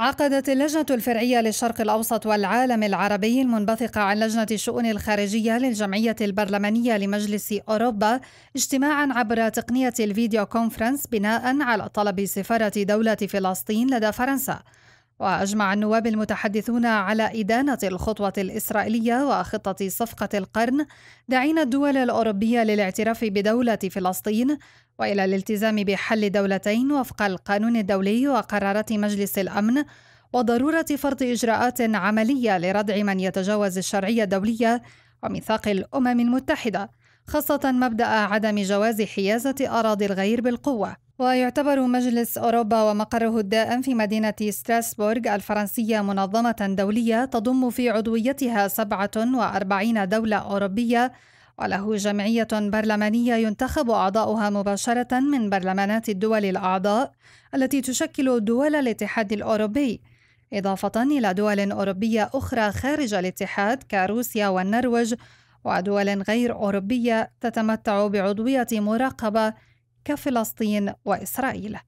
عقدت اللجنة الفرعية للشرق الأوسط والعالم العربي المنبثقة عن لجنة الشؤون الخارجية للجمعية البرلمانية لمجلس أوروبا اجتماعا عبر تقنية الفيديو كونفرنس بناء على طلب سفارة دولة فلسطين لدى فرنسا وأجمع النواب المتحدثون على إدانة الخطوة الإسرائيلية وخطة صفقة القرن داعين الدول الأوروبية للاعتراف بدولة فلسطين وإلى الالتزام بحل دولتين وفق القانون الدولي وقرارات مجلس الأمن وضرورة فرض إجراءات عملية لردع من يتجاوز الشرعية الدولية وميثاق الأمم المتحدة خاصة مبدأ عدم جواز حيازة أراضي الغير بالقوة ويعتبر مجلس أوروبا ومقره الدائم في مدينة ستراسبورغ الفرنسية منظمة دولية تضم في عضويتها 47 دولة أوروبية وله جمعية برلمانية ينتخب أعضاؤها مباشرة من برلمانات الدول الأعضاء التي تشكل دول الاتحاد الأوروبي إضافة إلى دول أوروبية أخرى خارج الاتحاد كروسيا والنرويج ودول غير أوروبية تتمتع بعضوية مراقبة كفلسطين وإسرائيل